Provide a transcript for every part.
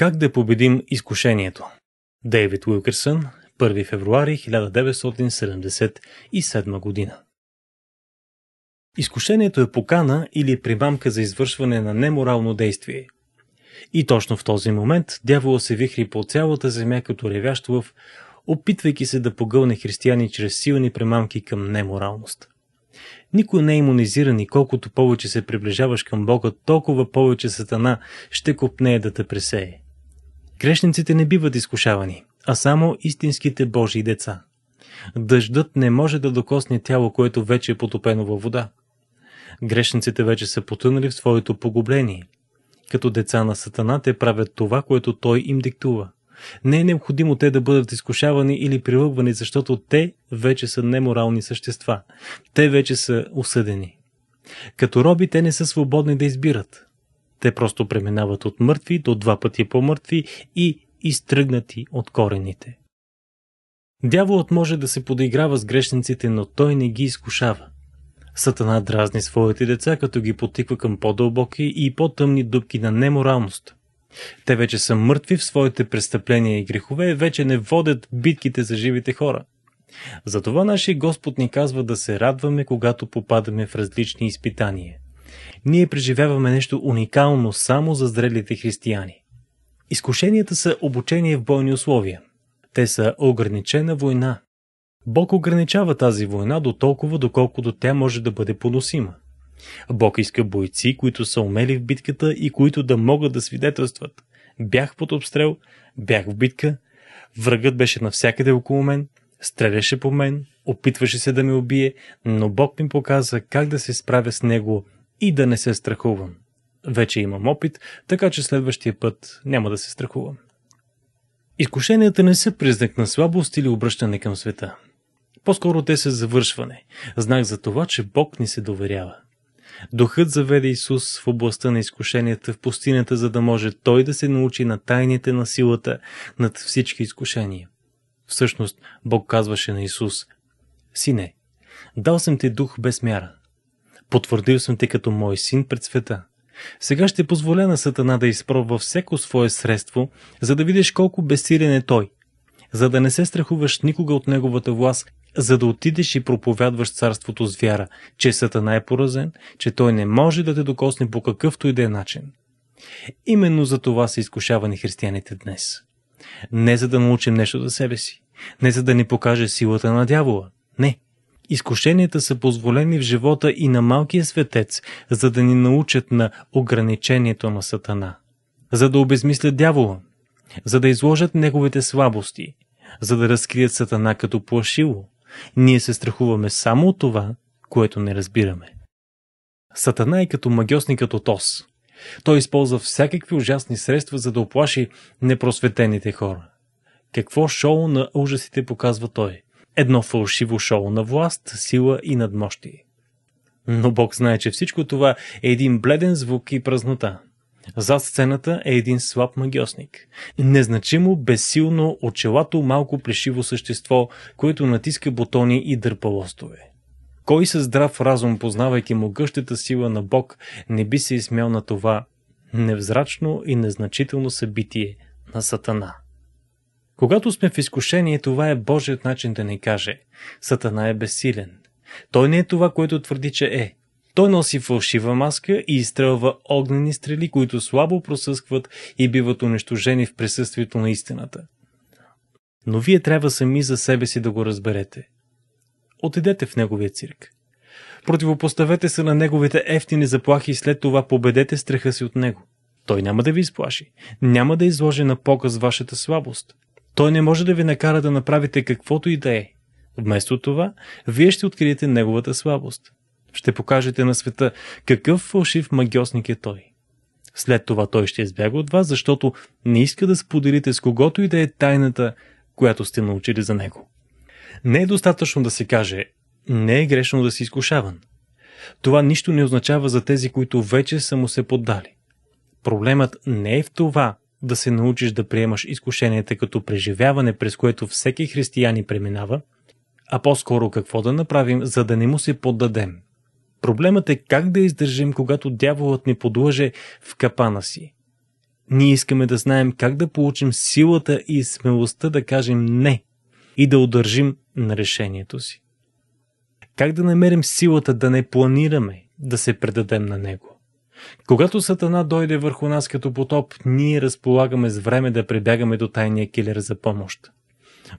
Как да победим изкушението? Дейвид Уилкерсън, 1 февруари 1977 година. Изкушението е покана или примамка за извършване на неморално действие. И точно в този момент дявола се вихри по цялата земя като ревящ в, опитвайки се да погълне християни чрез силни примамки към неморалност. Никой не е иммунизиран и колкото повече се приближаваш към Бога, толкова повече Сатана ще купнее да те пресее. Грешниците не биват изкушавани, а само истинските Божии деца. Дъждът не може да докосне тяло, което вече е потопено във вода. Грешниците вече са потънали в своето погубление. Като деца на Сатана те правят това, което той им диктува. Не е необходимо те да бъдат изкушавани или прилъгвани, защото те вече са неморални същества. Те вече са осъдени. Като роби те не са свободни да избират. Те просто преминават от мъртви до два пъти по-мъртви и изтръгнати от корените. Дяволът може да се подиграва с грешниците, но той не ги изкушава. Сатана дразни своите деца, като ги потиква към по-дълбоки и по-тъмни дубки на неморалност. Те вече са мъртви в своите престъпления и грехове, вече не водят битките за живите хора. Затова нашия Господ ни казва да се радваме, когато попадаме в различни изпитания. Ние преживяваме нещо уникално само за зрелите християни. Изкушенията са обучение в бойни условия. Те са ограничена война. Бог ограничава тази война до толкова, доколкото тя може да бъде поносима. Бог иска бойци, които са умели в битката и които да могат да свидетелстват. Бях под обстрел, бях в битка, врагът беше навсякъде около мен, стреляше по мен, опитваше се да ме убие, но Бог ми показа как да се справя с него и да не се страхувам. Вече имам опит, така че следващия път няма да се страхувам. Изкушенията не са признак на слабост или обръщане към света. По-скоро те са завършване, знак за това, че Бог ни се доверява. Духът заведе Исус в областта на изкушенията в пустинята, за да може Той да се научи на тайните на силата над всички изкушения. Всъщност, Бог казваше на Исус, Сине, дал съм ти дух без мяра. Потвърдил съм те като мой син пред света. Сега ще позволя на Сатана да изпробва всяко свое средство, за да видиш колко безсилен е той, за да не се страхуваш никога от неговата власт, за да отидеш и проповядваш царството с вяра, че Сатана е поразен, че той не може да те докосне по какъвто и да е начин. Именно за това са изкушавани християните днес. Не за да научим нещо за себе си, не за да ни покаже силата на дявола, не – Изкушенията са позволени в живота и на малкия светец, за да ни научат на ограничението на Сатана, за да обезмислят дявола, за да изложат неговите слабости, за да разкрият Сатана като плашило. Ние се страхуваме само от това, което не разбираме. Сатана е като магиосникът от Ос. Той използва всякакви ужасни средства, за да оплаши непросветените хора. Какво шоу на ужасите показва той? Едно фалшиво шоу на власт, сила и надмощие. Но Бог знае, че всичко това е един бледен звук и празнота. Зад сцената е един слаб магиосник. Незначимо, безсилно, очелато малко плешиво същество, което натиска бутони и дърпа лостове. Кой със здрав разум, познавайки могъщата сила на Бог, не би се изсмял на това невзрачно и незначително събитие на Сатана? Когато сме в изкушение, това е Божият начин да ни каже. Сатана е безсилен. Той не е това, което твърди, че е. Той носи фалшива маска и изстрелва огнени стрели, които слабо просъскват и биват унищожени в присъствието на истината. Но вие трябва сами за себе си да го разберете. Отидете в неговия цирк. Противопоставете се на неговите ефтини заплахи и след това победете страха си от него. Той няма да ви изплаши, няма да изложи на показ вашата слабост, той не може да ви накара да направите каквото и да е. Вместо това, вие ще откриете неговата слабост. Ще покажете на света какъв фалшив магиосник е той. След това той ще избяга от вас, защото не иска да споделите с когото и да е тайната, която сте научили за него. Не е достатъчно да се каже, не е грешно да си изкушаван. Това нищо не означава за тези, които вече са му се поддали. Проблемът не е в това, да се научиш да приемаш изкушенията като преживяване, през което всеки християни преминава, а по-скоро какво да направим, за да не му се поддадем. Проблемът е как да издържим, когато дяволът ни подлъже в капана си. Ние искаме да знаем как да получим силата и смелостта да кажем не и да удържим на решението си. Как да намерим силата да не планираме да се предадем на него? Когато Сатана дойде върху нас като потоп, ние разполагаме с време да пребягаме до тайния килер за помощ.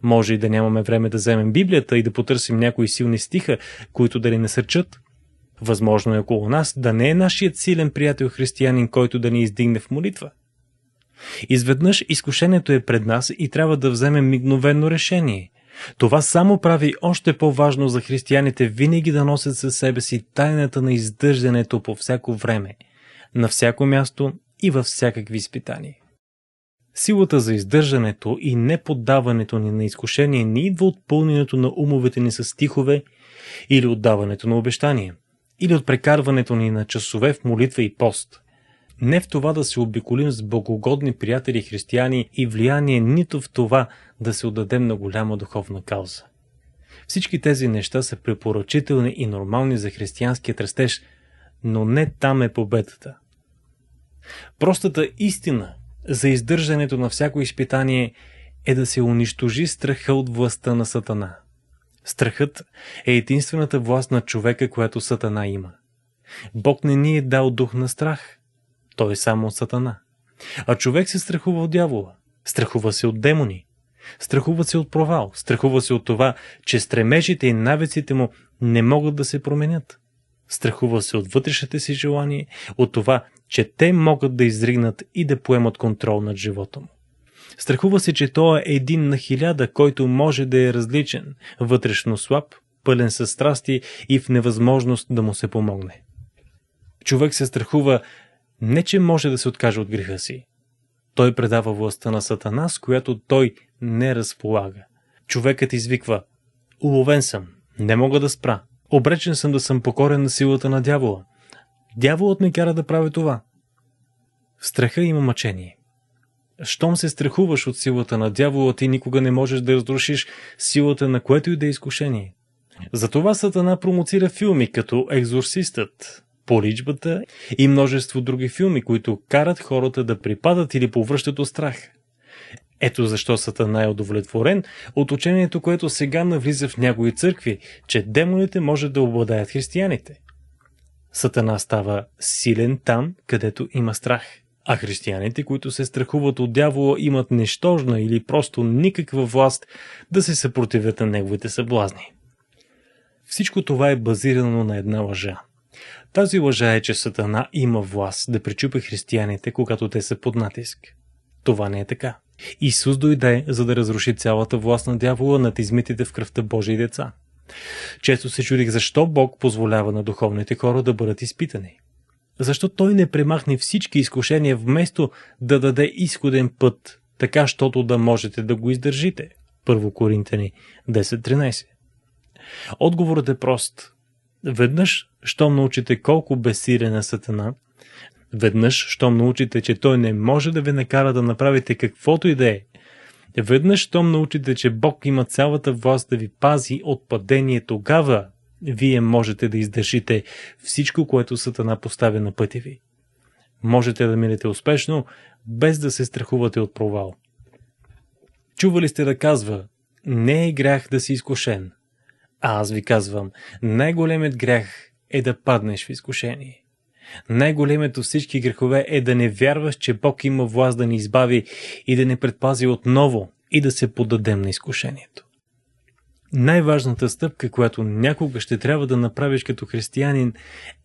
Може и да нямаме време да вземем Библията и да потърсим някои силни стиха, които да ни насърчат. Възможно е около нас да не е нашият силен приятел християнин, който да ни издигне в молитва. Изведнъж изкушението е пред нас и трябва да вземем мигновено решение. Това само прави още по-важно за християните винаги да носят със себе си тайната на издържането по всяко време – на всяко място и във всякакви изпитания. Силата за издържането и неподдаването ни на изкушение не идва от пълненето на умовете ни с стихове или отдаването на обещания, или от прекарването ни на часове в молитва и пост. Не в това да се обиколим с богогодни приятели християни и влияние, нито в това да се отдадем на голяма духовна кауза. Всички тези неща са препоръчителни и нормални за християнския растеж, но не там е победата. Простата истина за издържането на всяко изпитание е да се унищожи страха от властта на Сатана. Страхът е единствената власт на човека, която Сатана има. Бог не ни е дал дух на страх. Той е само от Сатана. А човек се страхува от дявола. Страхува се от демони. Страхува се от провал. Страхува се от това, че стремежите и навиците му не могат да се променят страхува се от вътрешните си желания, от това, че те могат да изригнат и да поемат контрол над живота му. Страхува се, че той е един на хиляда, който може да е различен, вътрешно слаб, пълен със страсти и в невъзможност да му се помогне. Човек се страхува не, че може да се откаже от греха си. Той предава властта на Сатана, с която той не разполага. Човекът извиква «Уловен съм, не мога да спра, Обречен съм да съм покорен на силата на дявола. Дяволът ме кара да прави това. В страха има мъчение. Щом се страхуваш от силата на дявола, ти никога не можеш да разрушиш силата на което и да е изкушение. Затова Сатана промоцира филми като Екзорсистът, Поличбата и множество други филми, които карат хората да припадат или повръщат от страх – ето защо Сатана е удовлетворен от учението, което сега навлиза в някои църкви, че демоните може да обладаят християните. Сатана става силен там, където има страх. А християните, които се страхуват от дявола, имат нещожна или просто никаква власт да се съпротивят на неговите съблазни. Всичко това е базирано на една лъжа. Тази лъжа е, че Сатана има власт да причупи християните, когато те са под натиск. Това не е така. Исус дойде, за да разруши цялата власт на дявола над измитите в кръвта Божии деца. Често се чудих защо Бог позволява на духовните хора да бъдат изпитани. Защо Той не премахне всички изкушения, вместо да даде изходен път, така, щото да можете да го издържите? Първо Коринтяни 10.13 Отговорът е прост. Веднъж, щом научите колко безсилен е Сатана – Веднъж, щом научите, че той не може да ви накара да направите каквото и да е, веднъж, щом научите, че Бог има цялата власт да ви пази от падение, тогава вие можете да издържите всичко, което Сатана поставя на пътя ви. Можете да минете успешно, без да се страхувате от провал. Чували сте да казва, не е грях да си изкушен. А аз ви казвам, най-големият грях е да паднеш в изкушение. Най-големият от всички грехове е да не вярваш, че Бог има власт да ни избави и да ни предпази отново и да се подадем на изкушението. Най-важната стъпка, която някога ще трябва да направиш като християнин,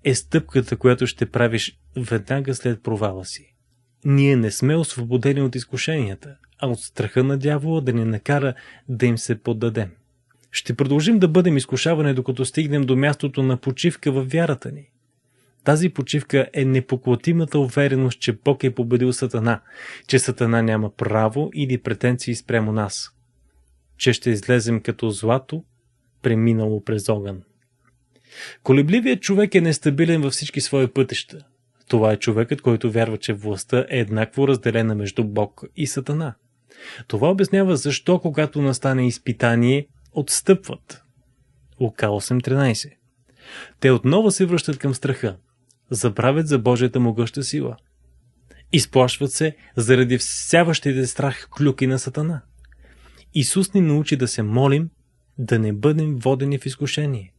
е стъпката, която ще правиш веднага след провала си. Ние не сме освободени от изкушенията, а от страха на дявола да ни накара да им се поддадем. Ще продължим да бъдем изкушавани, докато стигнем до мястото на почивка във вярата ни. Тази почивка е непоклатимата увереност, че Бог е победил Сатана, че Сатана няма право или претенции спрямо нас, че ще излезем като злато, преминало през огън. Колебливият човек е нестабилен във всички свои пътища. Това е човекът, който вярва, че властта е еднакво разделена между Бог и Сатана. Това обяснява защо, когато настане изпитание, отстъпват. Лука 8.13 Те отново се връщат към страха забравят за Божията могъща сила. Изплашват се заради всяващите страх клюки на Сатана. Исус ни научи да се молим, да не бъдем водени в изкушение.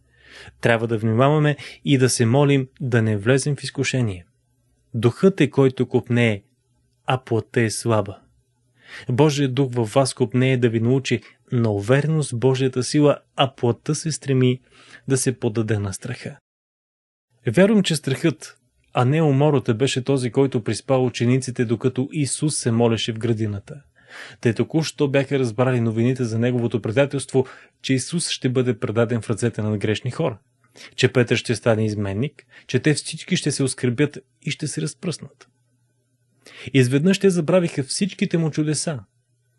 Трябва да внимаваме и да се молим да не влезем в изкушение. Духът е който купнее, а плътта е слаба. Божият дух във вас е да ви научи на увереност Божията сила, а плътта се стреми да се подаде на страха. Вярвам, че страхът, а не умората беше този, който приспа учениците, докато Исус се молеше в градината. Те току-що бяха разбрали новините за неговото предателство, че Исус ще бъде предаден в ръцете на грешни хора, че Петър ще стане изменник, че те всички ще се оскърбят и ще се разпръснат. Изведнъж те забравиха всичките му чудеса,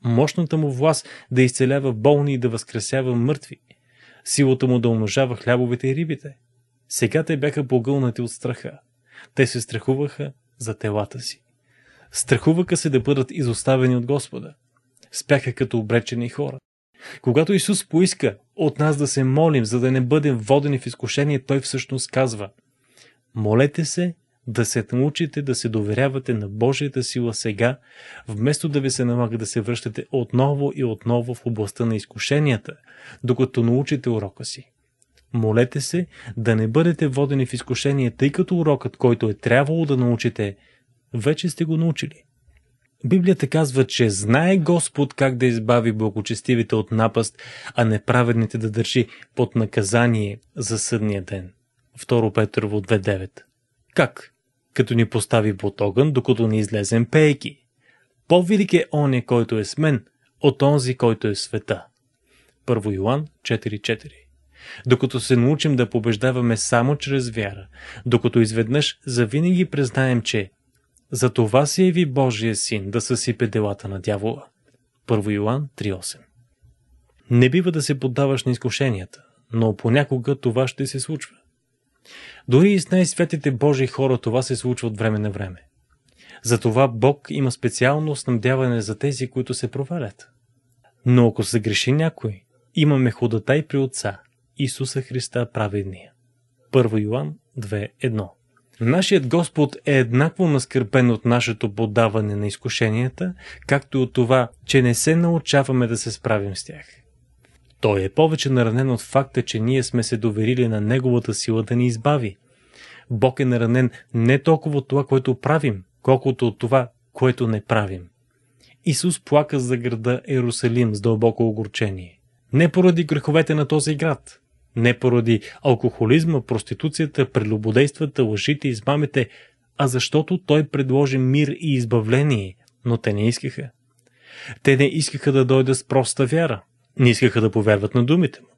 мощната му власт да изцелява болни и да възкресява мъртви, силата му да умножава хлябовете и рибите – сега те бяха погълнати от страха. Те се страхуваха за телата си. Страхуваха се да бъдат изоставени от Господа. Спяха като обречени хора. Когато Исус поиска от нас да се молим, за да не бъдем водени в изкушение, Той всъщност казва Молете се да се научите да се доверявате на Божията сила сега, вместо да ви се налага да се връщате отново и отново в областта на изкушенията, докато научите урока си. Молете се да не бъдете водени в изкушение, тъй като урокът, който е трябвало да научите, вече сте го научили. Библията казва, че знае Господ как да избави благочестивите от напаст, а неправедните да държи под наказание за съдния ден. 2 Петрово 2.9 Как? Като ни постави под огън, докато не излезем пейки. По-велик е оня, който е с мен, от онзи, който е света. 1 Йоан 4.4 докато се научим да побеждаваме само чрез вяра, докато изведнъж завинаги признаем, че за това се яви Божия син да съсипе делата на дявола. 1 Йоан 3.8 Не бива да се поддаваш на изкушенията, но понякога това ще се случва. Дори и с най-святите Божи хора това се случва от време на време. Затова Бог има специално снабдяване за тези, които се провалят. Но ако се греши някой, имаме худата и при Отца, Исуса Христа праведния. 1 Йоан 2.1 Нашият Господ е еднакво наскърпен от нашето подаване на изкушенията, както и от това, че не се научаваме да се справим с тях. Той е повече наранен от факта, че ние сме се доверили на Неговата сила да ни избави. Бог е наранен не толкова от това, което правим, колкото от това, което не правим. Исус плака за града Ерусалим с дълбоко огорчение. Не поради греховете на този град, не поради алкохолизма, проституцията, прелюбодействата, лъжите, измамите, а защото той предложи мир и избавление, но те не искаха. Те не искаха да дойдат с проста вяра, не искаха да повярват на думите му,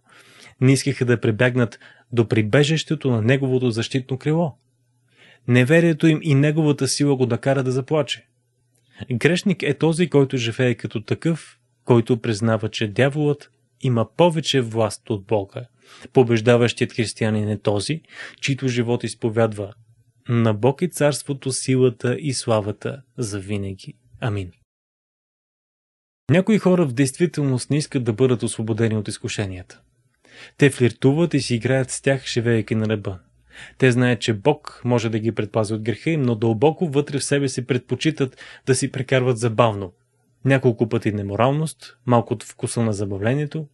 не искаха да пребягнат до прибежището на неговото защитно крило. Неверието им и неговата сила го накара да заплаче. Грешник е този, който живее като такъв, който признава, че дяволът има повече власт от Бога. Побеждаващият християнин е този, чийто живот изповядва на Бог и царството, силата и славата за винаги. Амин. Някои хора в действителност не искат да бъдат освободени от изкушенията. Те флиртуват и си играят с тях, живеейки на ръба. Те знаят, че Бог може да ги предпази от греха им, но дълбоко вътре в себе си предпочитат да си прекарват забавно. Няколко пъти неморалност, малко от вкуса на забавлението,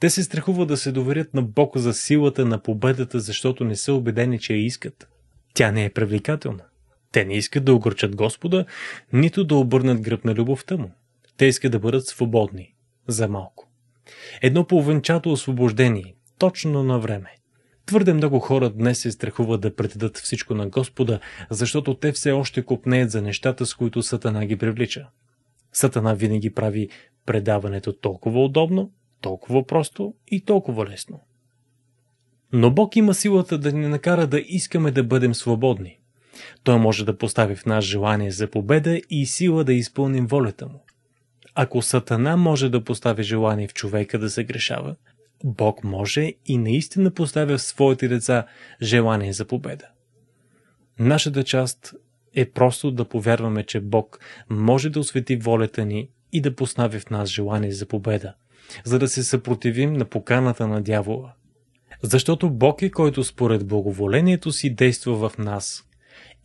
те се страхуват да се доверят на Бог за силата на победата, защото не са убедени, че я искат. Тя не е привлекателна. Те не искат да огорчат Господа, нито да обърнат гръб на любовта му. Те искат да бъдат свободни. За малко. Едно половинчато освобождение. Точно на време. Твърде много хора днес се страхуват да предадат всичко на Господа, защото те все още купнеят за нещата, с които Сатана ги привлича. Сатана винаги прави предаването толкова удобно, толкова просто и толкова лесно. Но Бог има силата да ни накара да искаме да бъдем свободни. Той може да постави в нас желание за победа и сила да изпълним волята му. Ако Сатана може да постави желание в човека да се грешава, Бог може и наистина поставя в своите деца желание за победа. Нашата част е просто да повярваме, че Бог може да освети волята ни и да постави в нас желание за победа, за да се съпротивим на поканата на дявола. Защото Бог е който според благоволението си действа в нас.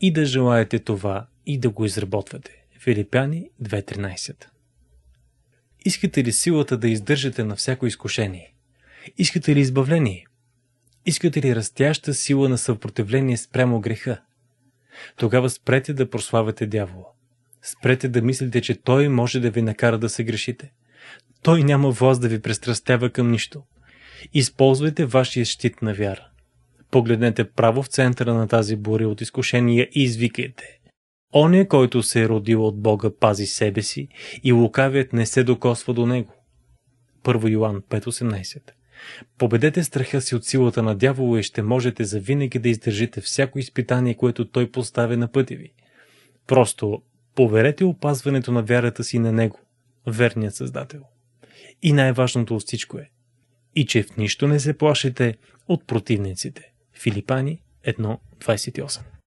И да желаете това и да го изработвате. Филипяни 2.13 Искате ли силата да издържате на всяко изкушение? Искате ли избавление? Искате ли растяща сила на съпротивление спрямо греха? Тогава спрете да прославяте дявола. Спрете да мислите, че той може да ви накара да се грешите – той няма власт да ви престрастява към нищо. Използвайте вашия щит на вяра. Погледнете право в центъра на тази буря от изкушения и извикайте. Оня, който се е родил от Бога, пази себе си и лукавият не се докосва до него. 1 Йоан 5.18 Победете страха си от силата на дявола и ще можете завинаги да издържите всяко изпитание, което той поставя на пътя ви. Просто поверете опазването на вярата си на него верният Създател. И най-важното от всичко е, и че в нищо не се плашите от противниците. Филипани 1.28